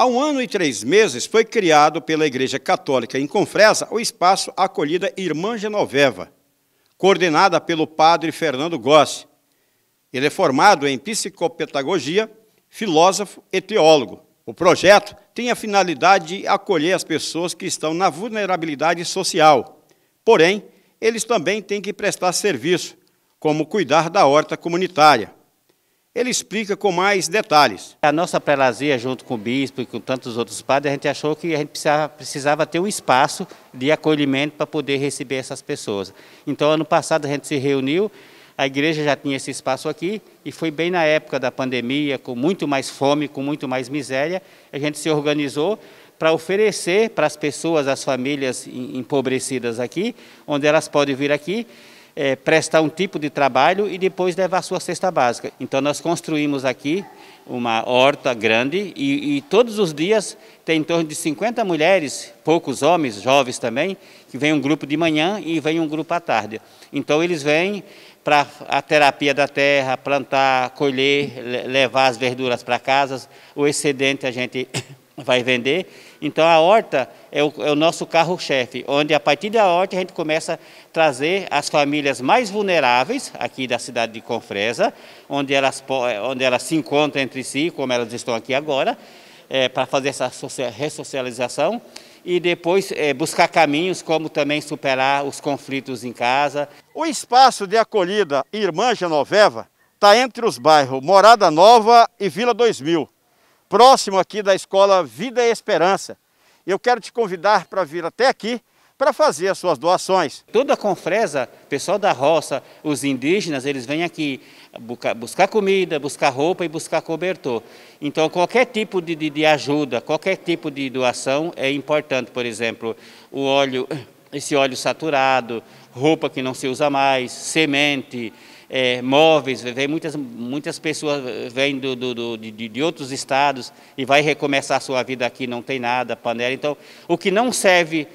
Há um ano e três meses foi criado pela Igreja Católica em Confresa o espaço Acolhida Irmã Genoveva, coordenada pelo padre Fernando Gossi. Ele é formado em psicopedagogia, filósofo e teólogo. O projeto tem a finalidade de acolher as pessoas que estão na vulnerabilidade social. Porém, eles também têm que prestar serviço, como cuidar da horta comunitária. Ele explica com mais detalhes. A nossa prelazia, junto com o bispo e com tantos outros padres, a gente achou que a gente precisava, precisava ter um espaço de acolhimento para poder receber essas pessoas. Então, ano passado, a gente se reuniu, a igreja já tinha esse espaço aqui, e foi bem na época da pandemia, com muito mais fome, com muito mais miséria, a gente se organizou para oferecer para as pessoas, as famílias empobrecidas aqui, onde elas podem vir aqui é, prestar um tipo de trabalho e depois levar a sua cesta básica. Então nós construímos aqui uma horta grande e, e, todos os dias tem em torno de 50 mulheres, poucos homens, jovens também, que vem um grupo de manhã e vem um grupo à tarde. Então eles vêm para a terapia da terra, plantar, colher, levar as verduras para casa, o excedente a gente vai vender. Então a horta é o, é o nosso carro-chefe, onde a partir da horta a gente começa a trazer as famílias mais vulneráveis aqui da cidade de Confresa, onde elas, eh, onde elas se encontram entre si, como elas estão aqui agora, é, para fazer essa ressocialização e depois é, buscar caminhos como também superar os conflitos em casa. O espaço de acolhida Irmã Genoveva está entre os bairros Morada Nova e Vila 2000 próximo aqui da Escola Vida e Esperança. Eu quero te convidar para vir até aqui para fazer as suas doações. Toda a Confresa, pessoal da roça, os indígenas, eles vêm aqui buscar comida, buscar roupa e buscar cobertor. Então, qualquer tipo de, de, de ajuda, qualquer tipo de doação é importante. Por exemplo, o óleo, esse óleo saturado, roupa que não se usa mais, semente, é, móveis, vem muitas, muitas pessoas vêm do, do, do, de, de outros estados e vai recomeçar a sua vida aqui, não tem nada, panela. Então, o que não serve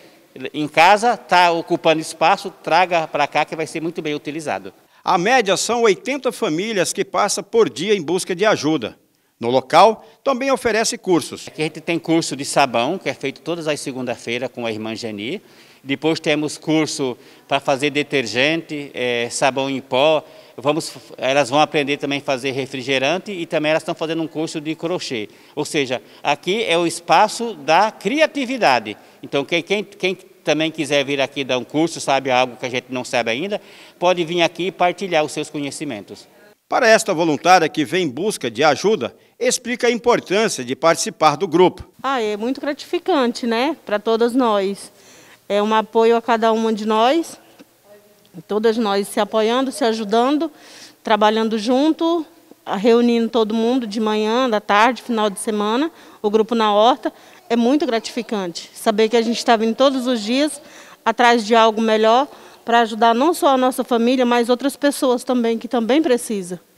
em casa, está ocupando espaço, traga para cá que vai ser muito bem utilizado. A média são 80 famílias que passam por dia em busca de ajuda. No local, também oferece cursos. Aqui a gente tem curso de sabão, que é feito todas as segundas-feiras com a irmã Geni. Depois temos curso para fazer detergente, é, sabão em pó. Vamos, elas vão aprender também a fazer refrigerante e também elas estão fazendo um curso de crochê. Ou seja, aqui é o espaço da criatividade. Então, quem, quem, quem também quiser vir aqui dar um curso, sabe algo que a gente não sabe ainda, pode vir aqui e partilhar os seus conhecimentos. Para esta voluntária que vem em busca de ajuda, explica a importância de participar do grupo. Ah, é muito gratificante, né, para todas nós. É um apoio a cada uma de nós, todas nós se apoiando, se ajudando, trabalhando junto, reunindo todo mundo de manhã, da tarde, final de semana, o grupo na horta. É muito gratificante saber que a gente está vindo todos os dias atrás de algo melhor para ajudar não só a nossa família, mas outras pessoas também que também precisam.